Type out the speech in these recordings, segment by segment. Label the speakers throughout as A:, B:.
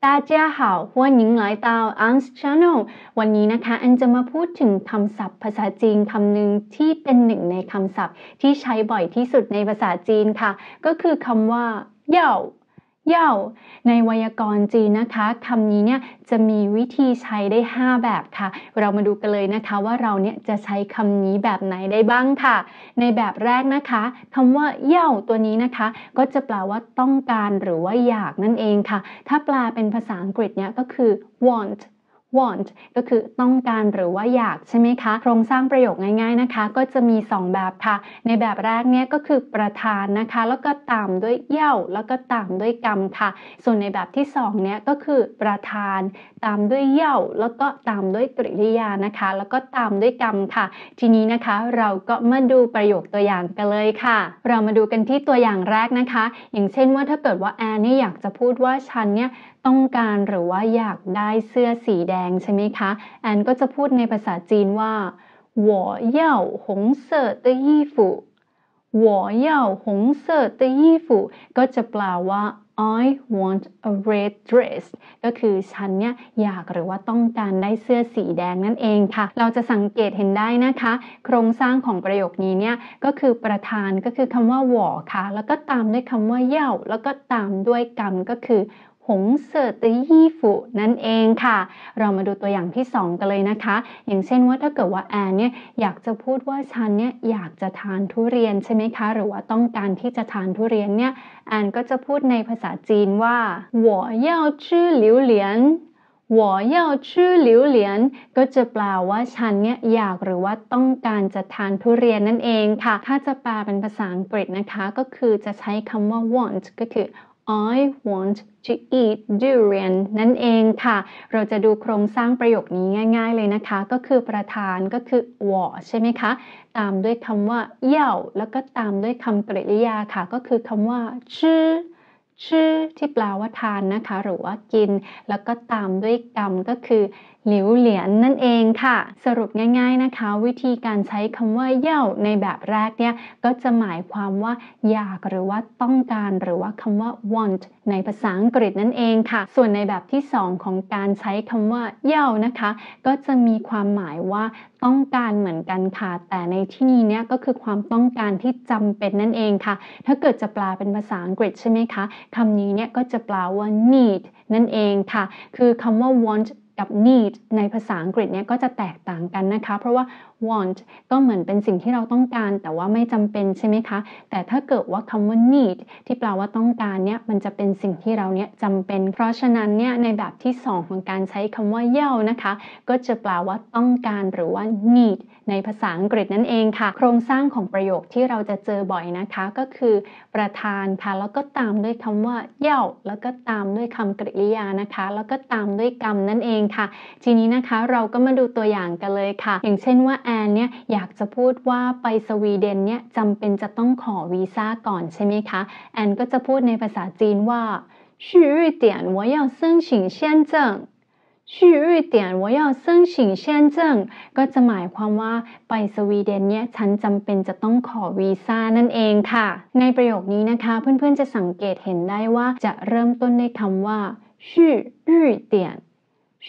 A: 大家好欢迎来到 An's Channel วันนี้นะคะอันจะมาพูดถึงคำศัพท์ภาษาจีนคำหนึ่งที่เป็นหนึ่งในคำศัพท์ที่ใช้บ่อยที่สุดในภาษาจีนค่ะ ก็คือคำว่าเหย่าเย่าในไวยากรณ์จีนนะคะคำนี้เนี่ยจะมีวิธีใช้ได้ 5 แบบค่ะ เรามาดูกันเลยนะคะว่าเราเนี่ยจะใช้คำนี้แบบไหนได้บ้างค่ะ ในแบบแรกนะคะ คำว่าเย่าตัวนี้นะคะ ก็จะแปลว่าต้องการหรือว่าอยากนั่นเองค่ะ ถ้าแปลเป็นภาษาอังกฤษเนี่ยก็คือ want want ก็คือต้องการหรือว่าอยากใช่ไหมคะ โครงสร้างประโยคง่ายๆนะคะ ก็จะมี 2 แบบค่ะ ในแบบแรกเนี่ยก็คือประธานนะคะ แล้วก็ตามด้วยเย่าแล้วก็ตามด้วยกรรมค่ะ ส่วนในแบบที่2เนี่ยก็คือประธานตามด้วยเย่าแล้วก็ตามด้วยกริยา นะคะ แล้วก็ตามด้วยกรรมค่ะ ทีนี้นะคะเราก็มาดูประโยคตัวอย่างกันเลยค่ะ เรามาดูกันที่ตัวอย่างแรกนะคะ อย่างเช่นว่าถ้าเกิดว่าแอนนี่อยากจะพูดว่าฉันเนี่ยต้องการหรือว่าอยากได้เสื้อสีแดงงใช่ไหมคะแอนก็จะพูดในภาษาจีนว่า我要红色的衣服我要红色的衣服ก็จะแปลว่า I want a red dress ก็คือฉันเนี่ยอยากหรือว่าต้องการได้เสื้อสีแดงนั่นเองค่ะ เราจะสังเกตเห็นได้นะคะ โครงสร้างของประโยคนี้เนี่ย ก็คือประธานก็คือคำว่าหวอค่ะ แล้วก็ตามด้วยคำว่าเย่าแล้วก็ตามด้วยกรรมก็คือหงเสิร์ตยี่ฝุนั่นเองค่ะ เรามาดูตัวอย่างที่ 2 กันเลยนะคะ อย่างเช่นว่าถ้าเกิดว่าแอนเนี่ยอยากจะพูดว่าฉันเนี่ยอยากจะทานทุเรียนใช่ไหมคะหรือว่าต้องการที่จะทานทุเรียนเนี่ยแอนก็จะพูดในภาษาจีนว่า我要吃榴莲หัวเย่าชื่อหลิวเหลียนก็จะแปลว่าฉันเนี่ยอยากหรือว่าต้องการจะทานทุเรียนนั่นเองค่ะถ้าจะแปลเป็นภาษาอังกฤษนะคะก็คือจะใช้คำว่า want ก็คือ I want to eat durian นั่นเองค่ะ เราจะดูโครงสร้างประโยคนี้ง่ายๆเลยนะคะ ก็คือประธานก็คือ w ใช่ไหมคะ ตามด้วยคำว่าเย่าแล้วก็ตามด้วยคำกริยาค่ะ ก็คือคำว่าชืชื่อที่แปลว่าทานนะคะ หรือว่ากินแล้วก็ตามด้วยกรรมก็คือหลิวเหลียนนั่นเองค่ะ สรุปง่ายๆนะคะ วิธีการใช้คำว่าเย่าในแบบแรกเนี่ยก็จะหมายความว่า อยากหรือว่าต้องการ หรือว่าคำว่า want ในภาษาอังกฤษนั่นเองค่ะ ส่วนในแบบที่2ของการใช้คำว่าเย่านะคะ ก็จะมีความหมายว่าต้องการเหมือนกันค่ะ แต่ในที่นี้เนี่ยก็คือความต้องการที่จำเป็นนั่นเองค่ะ ถ้าเกิดจะแปลเป็นภาษาอังกฤษใช่ไหมคะคำนี้เนี่ยก็จะแปลว่า need นั่นเองค่ะ คือคำว่า want กับ need ในภาษาอังกฤษเนี่ยก็จะแตกต่างกันนะคะ เพราะว่า want ก็เหมือนเป็นสิ่งที่เราต้องการแต่ว่าไม่จำเป็นใช่ไหมคะ แต่ถ้าเกิดว่าคำว่า need ที่แปลว่าต้องการเนี่ยมันจะเป็นสิ่งที่เราเนี่ยจำเป็น เพราะฉะนั้นเนี่ยในแบบที่ 2 ของการใช้คำว่าเย่านะคะ ก็จะแปลว่าต้องการหรือว่า need ในภาษาอังกฤษนั่นเองค่ะ โครงสร้างของประโยคที่เราจะเจอบ่อยนะคะก็คือ ประธานค่ะแล้วก็ตามด้วยคำว่าเย่าแล้วก็ตามด้วยคำกริยานะคะ แล้วก็ตามด้วยกรรมนั่นเองค่ะ ทีนี้นะคะเราก็มาดูตัวอย่างกันเลยค่ะอย่างเช่นว่าแอนเนี่ยอยากจะพูดว่าไปสวีเดนเนี่ยจำเป็นจะต้องขอวีซ่าก่อนใช่ไหมคะแอนก็จะพูดในภาษาจีนว่า去瑞典我要申请签证ชื่อ瑞典我要申请签证ก็จะหมายความว่า ไปสวีเดนเนี่ยฉันจำเป็นจะต้องขอวีซ่านั่นเองค่ะในประโยคนี้นะคะเพื่อนๆจะสังเกตเห็นได้ว่าจะเริ่มต้นในคำว่าชื่อ瑞典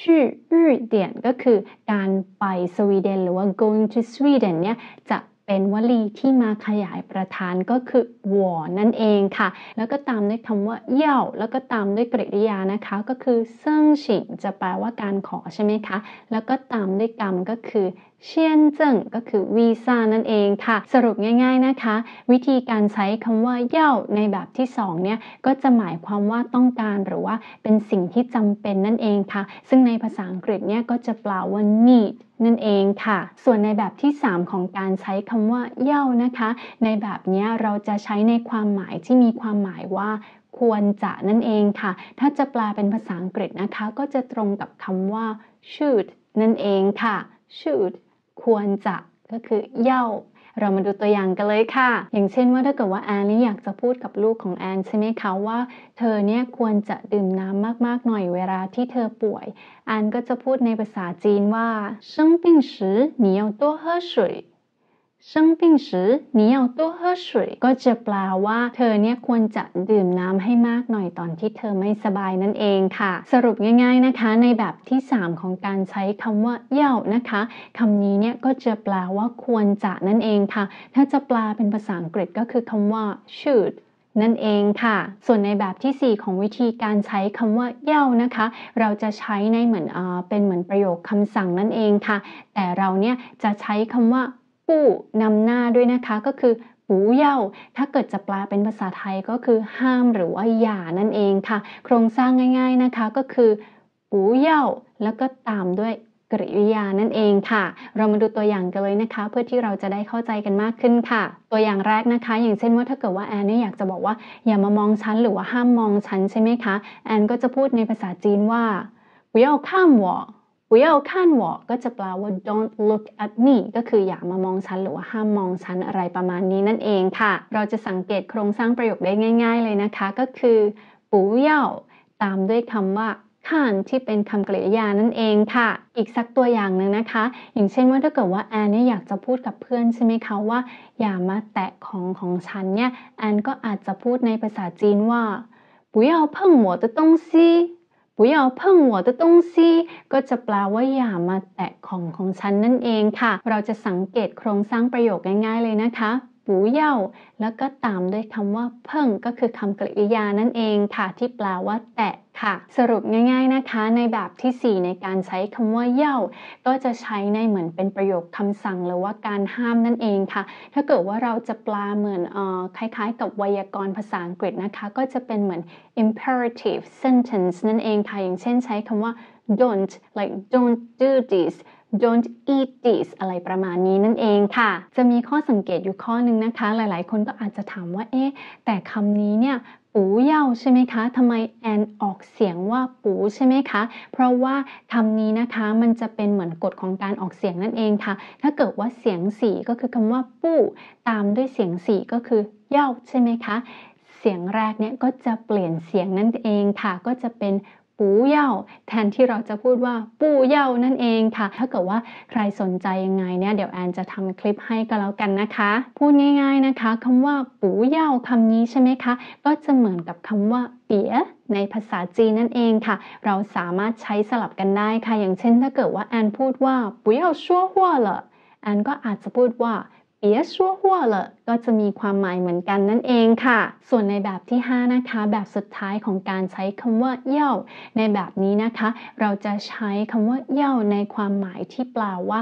A: ชื่อญี่ดียนก็คือการไปสวีเดน หรือว่า going to Sweden เนี่ย จะเป็นวลีที่มาขยายประธานก็คือวอนั่นเองค่ะ แล้วก็ตามด้วยคำว่าเย่าแล้วก็ตามด้วยกริยานะคะ ก็คือเซิ่งฉิงจะแปลว่าการขอใช่ไหมคะ แล้วก็ตามด้วยกรรมก็คือเชียนเจิงก็คือวีซ่านั่นเองค่ะ สรุปง่ายๆนะคะ วิธีการใช้คำว่าเย่าในแบบที่2เนี่ยก็จะหมายความว่าต้องการหรือว่าเป็นสิ่งที่จำเป็นนั่นเองค่ะ ซึ่งในภาษาอังกฤษเนี่ยก็จะแปลว่า need นั่นเองค่ะ ส่วนในแบบที่3ของการใช้คำว่าเย่านะคะ ในแบบนี้เราจะใช้ในความหมายที่มีความหมายว่า ควรจะนั่นเองค่ะ ถ้าจะแปลเป็นภาษาอังกฤษนะคะ ก็จะตรงกับคำว่า should นั่นเองค่ะ should ควรจะก็คือเย่า เรามาดูตัวอย่างกันเลยค่ะ อย่างเช่นว่าถ้าเกิดว่าแอนนี่อยากจะพูดกับลูกของแอนใช่ไหมคะ ว่าเธอเนี่ยควรจะดื่มน้ำมากๆหน่อยเวลาที่เธอป่วยแอนก็จะพูดในภาษาจีนว่า生病时你要多喝水生病时你要多喝水ก็จะแปลว่าเธอเนี่ยควรจะดื่มน้ำให้มากหน่อยตอนที่เธอไม่สบายนั่นเองค่ะ สรุปง่ายๆนะคะ ในแบบที่3ของการใช้คำว่าเย่า นะคะ คำนี้เนี่ยก็จะแปลว่าควรจะนั่นเองค่ะ ถ้าจะแปลเป็นภาษาอังกฤษก็คือคำว่า should นั่นเองค่ะ ส่วนในแบบที่4ของวิธีการใช้คำว่าเย่านะคะ เราจะใช้ในเหมือนเป็นเหมือนประโยคคำสั่งนั่นเองค่ะ แต่เราเนี่ยจะใช้คำว่าู่นำหน้าด้วยนะคะก็คือหูเย่า ถ้าเกิดจะแปลเป็นภาษาไทยก็คือห้ามหรือว่าอย่านั่นเองค่ะ โครงสร้างง่าย ๆนะคะก็คือหูเย่า แล้วก็ตามด้วยกริยานั่นเองค่ะ เรามาดูตัวอย่างกันเลยนะคะ เพื่อที่เราจะได้เข้าใจกันมากขึ้นค่ะ ตัวอย่างแรกนะคะ อย่างเช่นว่าถ้าเกิดว่าแอนเนี่ยอยากจะบอกว่าอย่ามามองฉันหรือว่าห้ามมองฉันใช่ไหมคะแอนก็จะพูดในภาษาจีนว่า不要看我不要看我ก็จะแปลว่า don't look at me ก็คืออย่ามามองฉันหรือว่าห้ามมองฉันอะไรประมาณนี้นั่นเองค่ะ เราจะสังเกตโครงสร้างประโยคได้ง่ายๆเลยนะคะก็คือ不要ตามด้วยคำว่าข่านที่เป็นคำกริยานั่นเองค่ะ อีกสักตัวอย่างหนึ่งนะคะ อย่างเช่นว่าถ้าเกิดว่าแอนเนี่ยอยากจะพูดกับเพื่อนใช่ไหมคะว่า อย่ามาแตะของของฉันเนี่ยแอนก็อาจจะพูดในภาษาจีนว่า不要碰我的东西不要碰我的东西ก็จะแปลว่าอย่ามาแตะของของฉันนั่นเองค่ะ เราจะสังเกตโครงสร้างประโยคง่ายๆเลยนะคะปูเย่าแล้วก็ตามด้วยคำว่า เพิ่ง ก็คือคำกริยานั่นเองค่ะที่แปลว่า แตะค่ะสรุปง่ายๆนะคะในแบบที่ 4 ในการใช้คำว่าเย่า ก็จะใช้ในเหมือนเป็นประโยคคำสั่งหรือว่าการห้ามนั่นเองค่ะถ้าเกิดว่าเราจะแปลเหมือนออคล้าย ๆ กับไวยากรณ์ภาษาอังกฤษนะคะก็จะเป็นเหมือน imperative sentence นั่นเองค่ะอย่างเช่นใช้คำว่า don't like don't do this don't eat this อะไรประมาณนี้นั่นเองค่ะ จะมีข้อสังเกตอยู่ข้อนึงนะคะ หลายๆคนก็อาจจะถามว่าเอ๊ะ แต่คำนี้เนี่ยปูเย่าใช่ไหมคะทำไมแอนออกเสียงว่าปูใช่ไหมคะ เพราะว่าคำนี้นะคะมันจะเป็นเหมือนกฎของการออกเสียงนั่นเองค่ะ ถ้าเกิดว่าเสียงสีก็คือคำว่าปู่ ตามด้วยเสียงสีก็คือเย่าใช่ไหมคะ เสียงแรกเนี่ยก็จะเปลี่ยนเสียงนั่นเองค่ะ ก็จะเป็นปูเย่าแทนที่เราจะพูดว่าปูเย่านั่นเองค่ะถ้าเกิดว่าใครสนใจยังไงเนี่ยเดี๋ยวแอนจะทำคลิปให้ก็แล้วกันนะคะพูดง่ายๆนะคะคำว่าปูเย่าคำนี้ใช่ไหมคะก็จะเหมือนกับคำว่า เปียในภาษาจีนนั่นเองค่ะเราสามารถใช้สลับกันได้ค่ะ อย่างเช่นถ้าเกิดว่าแอนพูดว่าปูเย่าชั่วหัวเหรอแอนก็อาจจะพูดว่าเปียชัวหัวเลยก็จะมีความหมายเหมือนกันนั่นเองค่ะ ส่วนในแบบที่ 5 นะคะ แบบสุดท้ายของการใช้คำว่าเย่า ในแบบนี้นะคะ เราจะใช้คำว่าเย่าในความหมายที่แปลว่า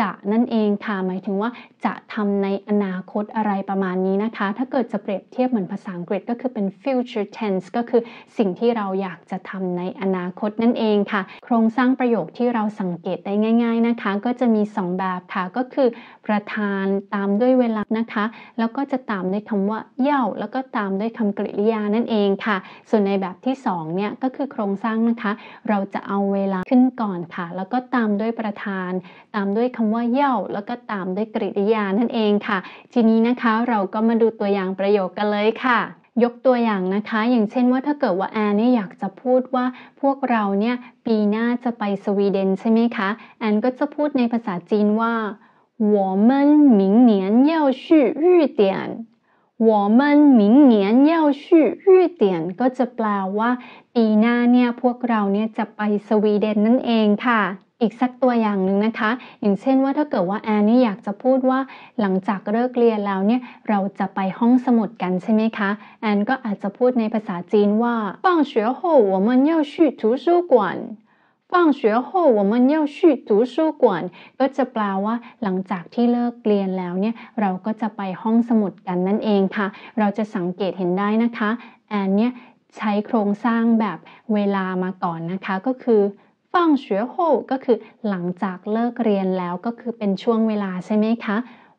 A: จะนั่นเองค่ะหมายถึงว่าจะทำในอนาคตอะไรประมาณนี้นะคะ ถ้าเกิดจะเปรียบเทียบเหมือนภาษาอังกฤษก็คือเป็น future tense ก็คือสิ่งที่เราอยากจะทำในอนาคตนั่นเองค่ะ โครงสร้างประโยคที่เราสังเกตได้ง่าย ๆนะคะ ก็จะมี 2 แบบค่ะก็คือ ประธานตามด้วยเวลานะคะ แล้วก็จะตามด้วยคำว่าเย่าแล้วก็ตามด้วยคำกริยานั่นเองค่ะ ส่วนในแบบที่2เนี่ยก็คือโครงสร้างนะคะ เราจะเอาเวลาขึ้นก่อนค่ะ แล้วก็ตามด้วยประธาน ตามด้วยคำาว่าเย่าแล้วก็ตามด้วยกริยา นั่นเองค่ะ ทีนี้นะคะเราก็มาดูตัวอย่างประโยคกันเลยค่ะ ยกตัวอย่างนะคะ อย่างเช่นว่าถ้าเกิดว่าแอนเนี่ยอยากจะพูดว่า พวกเราเนี่ยปีหน้าจะไปสวีเดนใช่ไหมคะ แอนก็จะพูดในภาษาจีนว่า我们明年要去瑞典我们明年要去瑞典ก็จะแปลว่าปีหน้าเนี่ยพวกเราเนี่ยจะไปสวีเดนนั่นเองค่ะอีกสักตัวอย่างหนึ่งนะคะ อย่างเช่นว่าถ้าเกิดว่าแอนนี่อยากจะพูดว่าหลังจากเลิกเรียนแล้วเนี่ยเราจะไปห้องสมุดกันใช่ไหมคะ แอนก็อาจจะพูดในภาษาจีนว่า放学后我们要去图书馆放学后我们要去图书馆ก็จะแปลว่าหลังจากที่เลิกเรียนแล้วเนี่ยเราก็จะไปห้องสมุดกันนั่นเองค่ะ เราจะสังเกตเห็นได้นะคะ แอนเนี่ยใช้โครงสร้างแบบเวลามาก่อนนะคะก็คือ放学后ก็คือหลังจากเลิกเรียนแล้วก็คือเป็นช่วงเวลาใช่ไหมคะ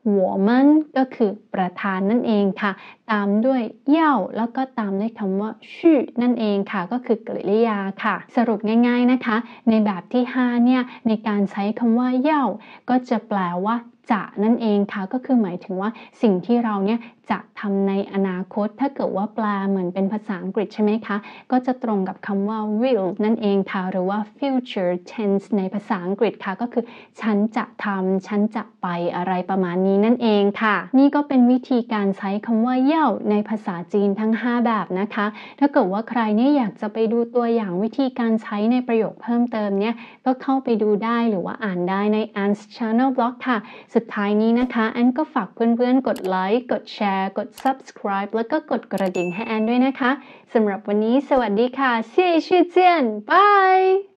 A: หัวมันก็คือประธานนั่นเองค่ะ ตามด้วยเย่าแล้วก็ตามด้วยคำว่าชื่อนั่นเองค่ะก็คือกริยาค่ะ สรุปง่ายๆนะคะ ในแบบที่5เนี่ย ในการใช้คำว่าเย่าก็จะแปลว่าจะนั่นเองค่ะ ก็คือหมายถึงว่าสิ่งที่เราเนี่ยจะทำในอนาคตถ้าเกิดว่าแปลเหมือนเป็นภาษาอังกฤษใช่ไหมคะ ก็จะตรงกับคำว่า will นั่นเองค่ะหรือว่า future tense ในภาษาอังกฤษค่ะก็คือฉันจะทำฉันจะไปอะไรประมาณนี้นั่นเองค่ะ นี่ก็เป็นวิธีการใช้คำว่าเย่าในภาษาจีนทั้ง 5 แบบนะคะ ถ้าเกิดว่าใครเนี่ยอยากจะไปดูตัวอย่างวิธีการใช้ในประโยคเพิ่มเติมเนี่ยก็เข้าไปดูได้หรือว่าอ่านได้ใน a n n s Channel Blog ค่ะ สุดท้ายนี้นะคะแอนก็ฝากเพื่อนๆ กดไลค์กดแชร์ร์กด subscribe แล้วก็กดกระดิ่งให้แอนด้วยนะคะสำหรับวันนี้สวัสดีค่ะเซี่ยชื่อเจียนบาย